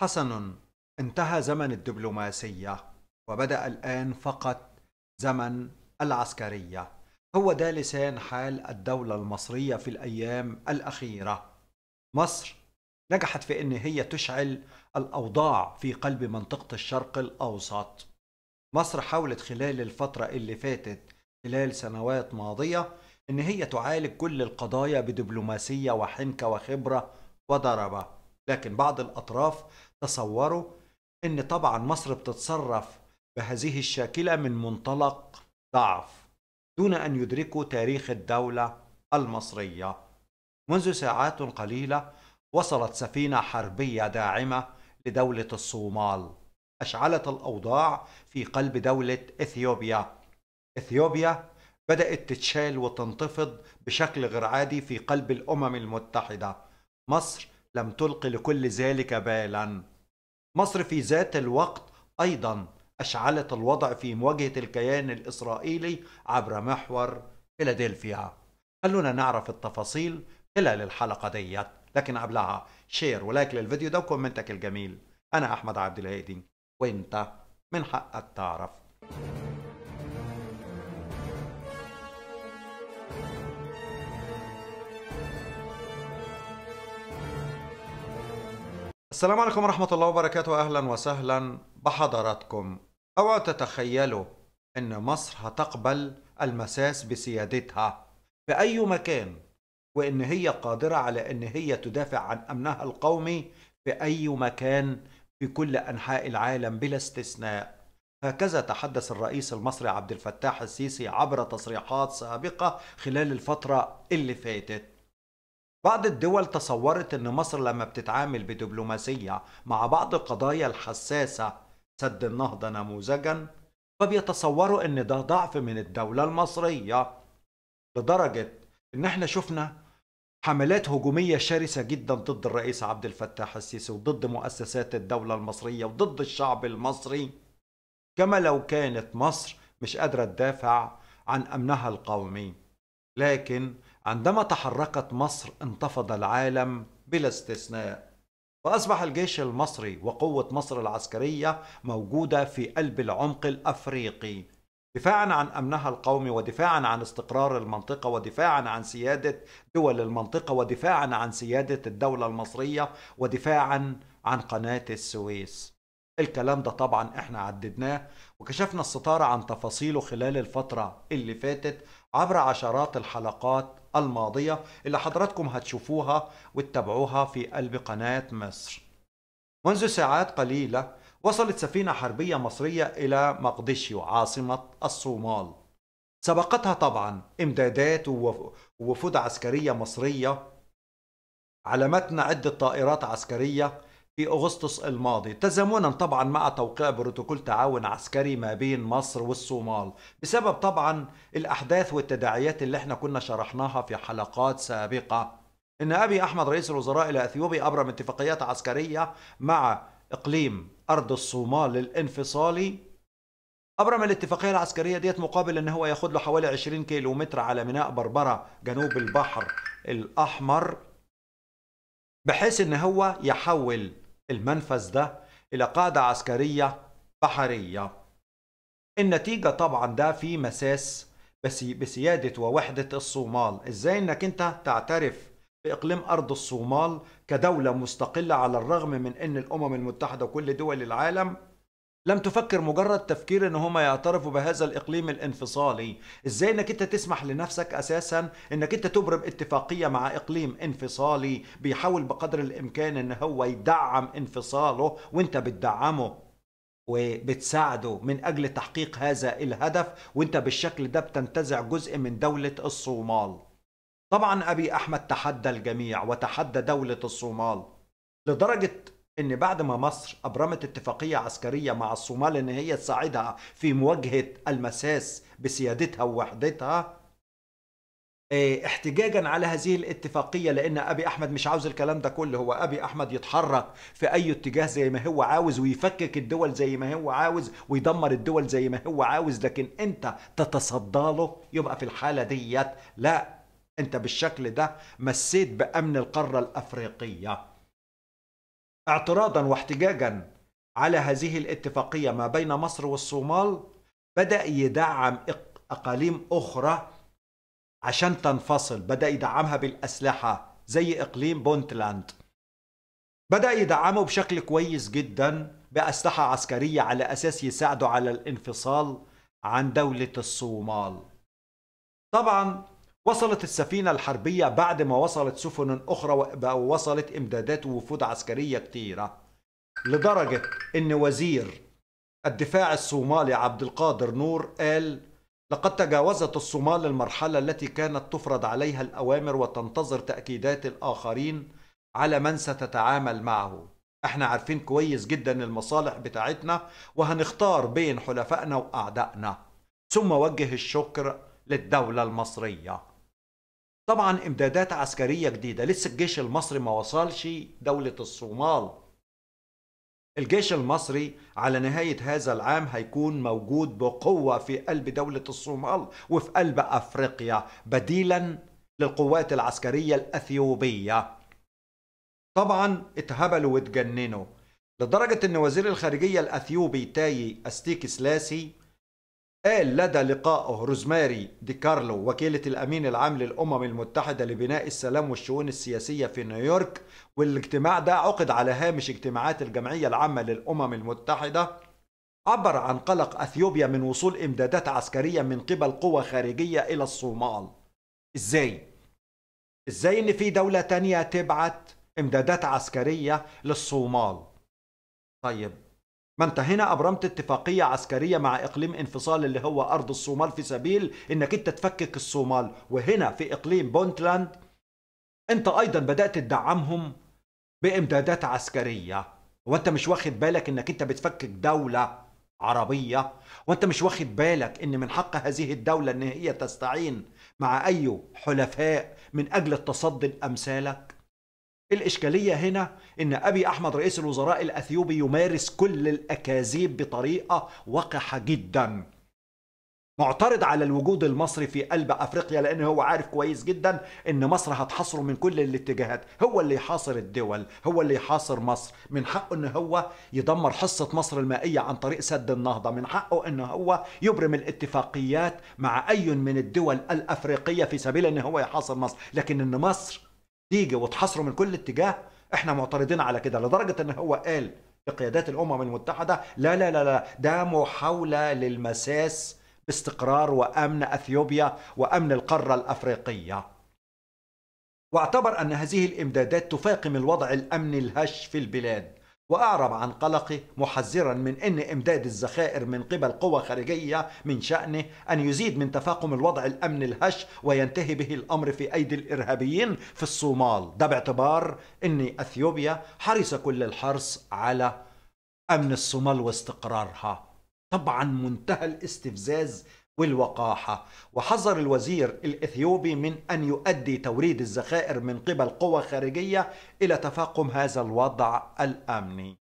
حسن انتهى زمن الدبلوماسية وبدأ الآن فقط زمن العسكرية هو ده لسان حال الدولة المصرية في الأيام الأخيرة مصر نجحت في أن هي تشعل الأوضاع في قلب منطقة الشرق الأوسط مصر حاولت خلال الفترة اللي فاتت خلال سنوات ماضية أن هي تعالج كل القضايا بدبلوماسية وحنكة وخبرة وضربة لكن بعض الأطراف تصوروا أن طبعا مصر بتتصرف بهذه الشاكلة من منطلق ضعف دون أن يدركوا تاريخ الدولة المصرية منذ ساعات قليلة وصلت سفينة حربية داعمة لدولة الصومال أشعلت الأوضاع في قلب دولة إثيوبيا إثيوبيا بدأت تتشال وتنتفض بشكل غير عادي في قلب الأمم المتحدة مصر لم تلق لكل ذلك بالا مصر في ذات الوقت أيضا أشعلت الوضع في مواجهة الكيان الإسرائيلي عبر محور فيلادلفيا خلونا نعرف التفاصيل خلال الحلقة ديت لكن قبلها شير ولايك للفيديو ده وكومنتك الجميل أنا أحمد عبد الهادي وأنت من حقك تعرف السلام عليكم ورحمة الله وبركاته أهلا وسهلا بحضراتكم أوعى تتخيلوا أن مصر هتقبل المساس بسيادتها في أي مكان وأن هي قادرة على أن هي تدافع عن أمنها القومي في أي مكان في كل أنحاء العالم بلا استثناء هكذا تحدث الرئيس المصري عبد الفتاح السيسي عبر تصريحات سابقة خلال الفترة اللي فاتت بعض الدول تصورت ان مصر لما بتتعامل بدبلوماسيه مع بعض القضايا الحساسه سد النهضه نموذجا فبيتصوروا ان ده ضعف من الدوله المصريه لدرجه ان احنا شفنا حملات هجومية شرسة جدا ضد الرئيس عبد الفتاح السيسي وضد مؤسسات الدولة المصرية وضد الشعب المصري كما لو كانت مصر مش قادرة تدافع عن أمنها القومي لكن عندما تحركت مصر انتفض العالم بلا استثناء فأصبح الجيش المصري وقوة مصر العسكرية موجودة في قلب العمق الأفريقي دفاعا عن أمنها القومي ودفاعا عن استقرار المنطقة ودفاعا عن سيادة دول المنطقة ودفاعا عن سيادة الدولة المصرية ودفاعا عن قناة السويس الكلام ده طبعا احنا عددناه وكشفنا الستارة عن تفاصيله خلال الفترة اللي فاتت عبر عشرات الحلقات الماضية اللي حضراتكم هتشوفوها وتتابعوها في قلب قناة مصر منذ ساعات قليلة وصلت سفينة حربية مصرية إلى مقديشيو عاصمة الصومال سبقتها طبعا إمدادات ووفود عسكرية مصرية على متن عدة طائرات عسكرية في أغسطس الماضي تزامنا طبعا مع توقيع بروتوكول تعاون عسكري ما بين مصر والصومال بسبب طبعا الأحداث والتداعيات اللي احنا كنا شرحناها في حلقات سابقة إن أبي أحمد رئيس الوزراء الأثيوبي أبرم اتفاقيات عسكرية مع إقليم أرض الصومال الانفصالي أبرم الاتفاقية العسكرية ديت مقابل أن هو ياخد له حوالي 20 كيلو متر على ميناء بربرة جنوب البحر الأحمر بحيث أن هو يحول المنفذ ده إلى قاعدة عسكرية بحرية النتيجة طبعا ده في مساس بس بسيادة ووحدة الصومال إزاي إنك أنت تعترف بإقليم أرض الصومال كدولة مستقلة على الرغم من أن الأمم المتحدة وكل دول العالم لم تفكر مجرد تفكير ان هم يعترفوا بهذا الاقليم الانفصالي ازاي انك انت تسمح لنفسك اساسا انك انت تبرم اتفاقية مع اقليم انفصالي بيحاول بقدر الامكان ان هو يدعم انفصاله وانت بتدعمه وبتساعده من اجل تحقيق هذا الهدف وانت بالشكل ده بتنتزع جزء من دولة الصومال طبعا ابي احمد تحدى الجميع وتحدى دولة الصومال لدرجة ان بعد ما مصر ابرمت اتفاقيه عسكريه مع الصومال ان هي تساعدها في مواجهه المساس بسيادتها ووحدتها آه، احتجاجا على هذه الاتفاقيه لان ابي احمد مش عاوز الكلام ده كله هو ابي احمد يتحرك في اي اتجاه زي ما هو عاوز ويفكك الدول زي ما هو عاوز ويدمر الدول زي ما هو عاوز لكن انت تتصدى له يبقى في الحاله ديت لا انت بالشكل ده مسيت بامن القاره الافريقيه اعتراضا واحتجاجا على هذه الاتفاقية ما بين مصر والصومال بدأ يدعم أقاليم أخرى عشان تنفصل بدأ يدعمها بالأسلحة زي إقليم بونتلاند بدأ يدعمه بشكل كويس جدا بأسلحة عسكرية على أساس يساعده على الانفصال عن دولة الصومال طبعا وصلت السفينة الحربية بعد ما وصلت سفن أخرى ووصلت إمدادات ووفود عسكرية كتيرة لدرجة أن وزير الدفاع الصومالي عبد القادر نور قال لقد تجاوزت الصومال المرحلة التي كانت تفرض عليها الأوامر وتنتظر تأكيدات الآخرين على من ستتعامل معه احنا عارفين كويس جدا المصالح بتاعتنا وهنختار بين حلفائنا وأعدائنا ثم وجه الشكر للدولة المصرية طبعا امدادات عسكرية جديدة لسه الجيش المصري ما وصلش دولة الصومال الجيش المصري على نهاية هذا العام هيكون موجود بقوة في قلب دولة الصومال وفي قلب أفريقيا بديلا للقوات العسكرية الأثيوبية طبعا اتهبلوا واتجننوا لدرجة أن وزير الخارجية الأثيوبي تاي أستيكي سلاسي قال لدى لقائه روزماري دي كارلو وكيلة الأمين العام للأمم المتحدة لبناء السلام والشؤون السياسية في نيويورك والاجتماع ده عقد على هامش اجتماعات الجمعية العامة للأمم المتحدة عبر عن قلق أثيوبيا من وصول إمدادات عسكرية من قبل قوى خارجية إلى الصومال إزاي؟ إزاي إن في دولة تانية تبعت إمدادات عسكرية للصومال؟ طيب ما انت هنا ابرمت اتفاقيه عسكريه مع اقليم انفصال اللي هو ارض الصومال في سبيل انك انت تفكك الصومال وهنا في اقليم بونتلاند انت ايضا بدات تدعمهم بامدادات عسكريه وانت مش واخد بالك انك انت بتفكك دوله عربيه وانت مش واخد بالك ان من حق هذه الدوله ان هي تستعين مع اي حلفاء من اجل التصدي لامثالك الإشكالية هنا إن أبي أحمد رئيس الوزراء الأثيوبي يمارس كل الأكاذيب بطريقة وقحة جدا معترض على الوجود المصري في قلب أفريقيا لأن هو عارف كويس جدا إن مصر هتحاصره من كل الاتجاهات هو اللي يحاصر الدول هو اللي يحاصر مصر من حقه إن هو يدمر حصة مصر المائية عن طريق سد النهضة من حقه إن هو يبرم الاتفاقيات مع أي من الدول الأفريقية في سبيل إن هو يحاصر مصر لكن إن مصر تيجي وتحاصره من كل اتجاه احنا معترضين على كده لدرجه ان هو قال لقيادات الامم المتحده لا لا لا لا ده محاوله للمساس باستقرار وامن اثيوبيا وامن القاره الافريقيه واعتبر ان هذه الامدادات تفاقم الوضع الامني الهش في البلاد وأعرب عن قلقه محذرا من أن إمداد الذخائر من قبل قوى خارجية من شأنه أن يزيد من تفاقم الوضع الأمن الهش وينتهي به الأمر في أيدي الإرهابيين في الصومال ده باعتبار أن أثيوبيا حرص كل الحرص على أمن الصومال واستقرارها طبعا منتهى الاستفزاز والوقاحة وحذر الوزير الإثيوبي من أن يؤدي توريد الذخائر من قبل قوى خارجية إلى تفاقم هذا الوضع الأمني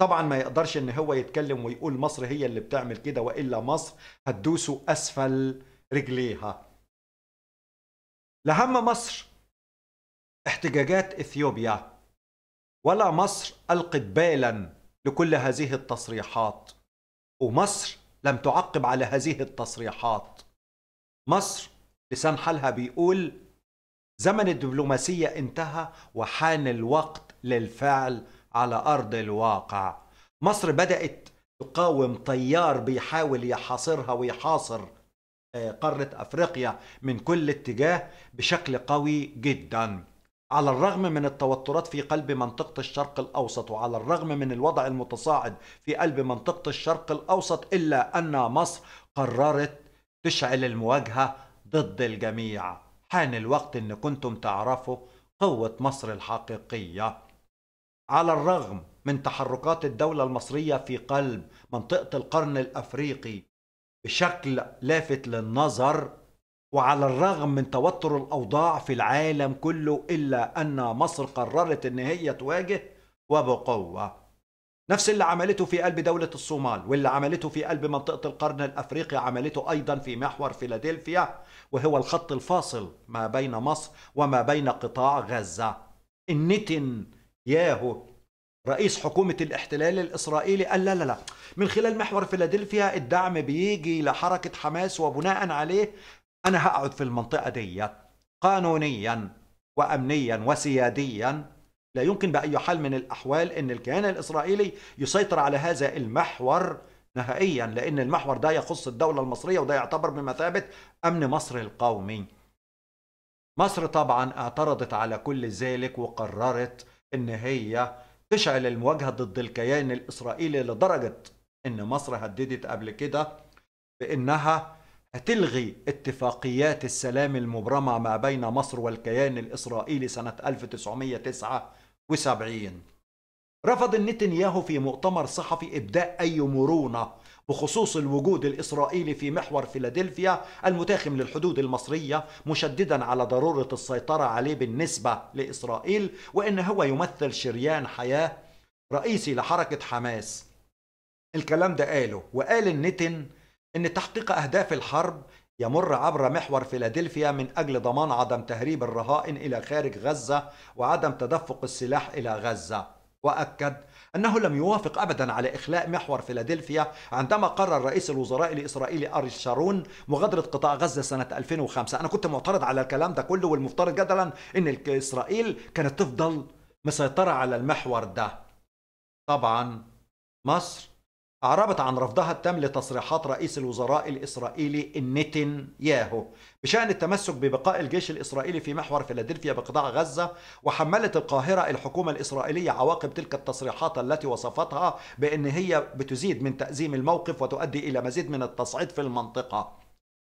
طبعا ما يقدرش ان هو يتكلم ويقول مصر هي اللي بتعمل كده والا مصر هتدوسه اسفل رجليها لهم مصر احتجاجات اثيوبيا ولا مصر القت بالا لكل هذه التصريحات ومصر لم تعقب على هذه التصريحات مصر لسان حالها بيقول زمن الدبلوماسية انتهى وحان الوقت للفعل على أرض الواقع مصر بدأت تقاوم طيار بيحاول يحاصرها ويحاصر آه، قارة أفريقيا من كل اتجاه بشكل قوي جداً على الرغم من التوترات في قلب منطقة الشرق الأوسط وعلى الرغم من الوضع المتصاعد في قلب منطقة الشرق الأوسط إلا أن مصر قررت تشعل المواجهة ضد الجميع حان الوقت أن كنتم تعرفوا قوة مصر الحقيقية على الرغم من تحركات الدولة المصرية في قلب منطقة القرن الأفريقي بشكل لافت للنظر وعلى الرغم من توتر الأوضاع في العالم كله إلا أن مصر قررت أن هي تواجه وبقوة نفس اللي عملته في قلب دولة الصومال واللي عملته في قلب منطقة القرن الأفريقي عملته أيضا في محور فيلادلفيا وهو الخط الفاصل ما بين مصر وما بين قطاع غزة النتن ياهو رئيس حكومة الاحتلال الإسرائيلي قال لا لا لا من خلال محور فيلادلفيا الدعم بيجي لحركة حماس وبناء عليه أنا هقعد في المنطقة ديت قانونيا وأمنيا وسياديا لا يمكن بأي حال من الأحوال أن الكيان الإسرائيلي يسيطر على هذا المحور نهائيا لأن المحور ده يخص الدولة المصرية وده يعتبر بمثابة أمن مصر القومي مصر طبعا اعترضت على كل ذلك وقررت أن هي تشعل المواجهة ضد الكيان الإسرائيلي لدرجة أن مصر هددت قبل كده بأنها هتلغي اتفاقيات السلام المبرمة ما بين مصر والكيان الإسرائيلي سنة 1979 رفض نتنياهو في مؤتمر صحفي إبداء أي مرونة بخصوص الوجود الإسرائيلي في محور فيلادلفيا المتاخم للحدود المصرية مشددا على ضرورة السيطرة عليه بالنسبة لإسرائيل وإن هو يمثل شريان حياة رئيسي لحركة حماس الكلام ده قاله وقال النتن أن تحقيق أهداف الحرب يمر عبر محور فيلادلفيا من أجل ضمان عدم تهريب الرهائن إلى خارج غزة وعدم تدفق السلاح إلى غزة وأكد أنه لم يوافق أبدا على إخلاء محور فيلادلفيا عندما قرر رئيس الوزراء الإسرائيلي أريل شارون مغادرة قطاع غزة سنة 2005 أنا كنت معترض على الكلام ده كله والمفترض جدلا أن إسرائيل كانت تفضل مسيطرة على المحور ده طبعا مصر أعربت عن رفضها التام لتصريحات رئيس الوزراء الإسرائيلي نتن ياهو بشأن التمسك ببقاء الجيش الإسرائيلي في محور فيلادلفيا بقطاع غزة وحملت القاهرة الحكومة الإسرائيلية عواقب تلك التصريحات التي وصفتها بأن هي بتزيد من تأزيم الموقف وتؤدي إلى مزيد من التصعيد في المنطقة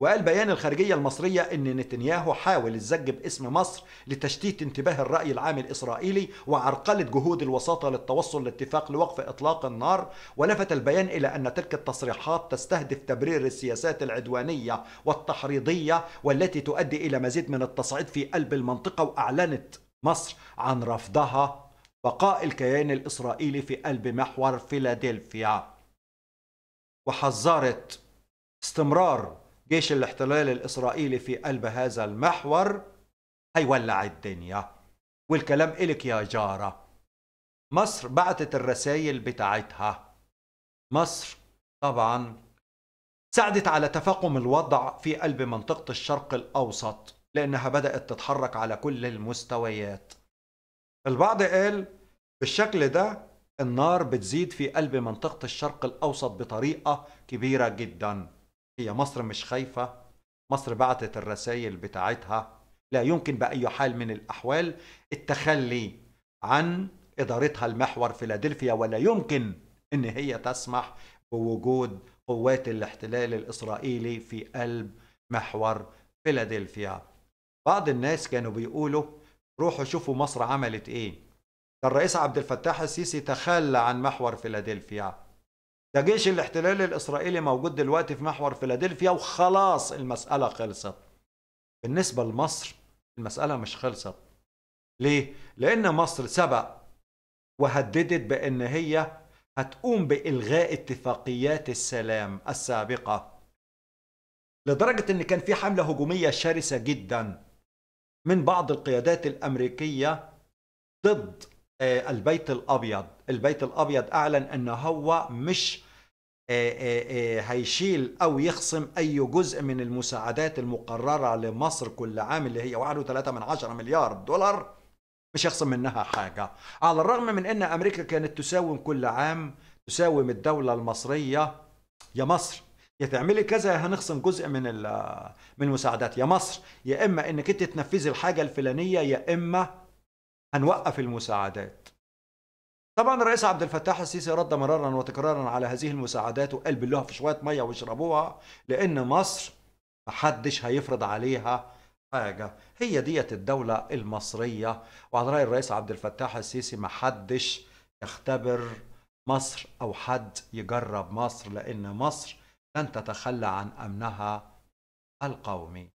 وقال بيان الخارجية المصرية أن نتنياهو حاول الزج باسم مصر لتشتيت انتباه الرأي العام الإسرائيلي وعرقلة جهود الوساطة للتوصل لاتفاق لوقف إطلاق النار ولفت البيان إلى أن تلك التصريحات تستهدف تبرير السياسات العدوانية والتحريضية والتي تؤدي إلى مزيد من التصعيد في قلب المنطقة وأعلنت مصر عن رفضها بقاء الكيان الإسرائيلي في قلب محور فيلادلفيا وحذرت استمرار جيش الاحتلال الإسرائيلي في قلب هذا المحور هيولع الدنيا والكلام إلك يا جارة مصر بعتت الرسائل بتاعتها مصر طبعا ساعدت على تفاقم الوضع في قلب منطقة الشرق الأوسط لأنها بدأت تتحرك على كل المستويات البعض قال بالشكل ده النار بتزيد في قلب منطقة الشرق الأوسط بطريقة كبيرة جداً هي مصر مش خايفة مصر بعتت الرسائل بتاعتها لا يمكن بأي حال من الأحوال التخلي عن إدارتها المحور فيلادلفيا ولا يمكن أن هي تسمح بوجود قوات الاحتلال الإسرائيلي في قلب محور فيلادلفيا بعض الناس كانوا بيقولوا روحوا شوفوا مصر عملت ايه الرئيس عبد الفتاح السيسي تخلى عن محور فيلادلفيا ده جيش الاحتلال الإسرائيلي موجود دلوقتي في محور فيلادلفيا وخلاص المسألة خلصت بالنسبة لمصر المسألة مش خلصت ليه؟ لأن مصر سبق وهددت بأن هي هتقوم بإلغاء اتفاقيات السلام السابقة لدرجة أن كان في حملة هجومية شرسة جدا من بعض القيادات الأمريكية ضد آه، البيت الابيض البيت الابيض اعلن انه هو مش آه، آه، هيشيل او يخصم اي جزء من المساعدات المقرره لمصر كل عام اللي هي 1.3 من 10 مليار دولار مش يخصم منها حاجه على الرغم من ان امريكا كانت تساوم كل عام تساوم الدوله المصريه يا مصر يا تعملي كذا يا هنخصم جزء من من المساعدات يا مصر يا اما انك انت تنفذي الحاجه الفلانيه يا اما هنوقف المساعدات طبعا الرئيس عبد الفتاح السيسي رد مرارا وتكرارا على هذه المساعدات وقال بالله في شويه ميه واشربوها لان مصر محدش هيفرض عليها حاجه هي ديت الدوله المصريه وعلى راي الرئيس عبد الفتاح السيسي محدش يختبر مصر او حد يجرب مصر لان مصر لن تتخلى عن امنها القومي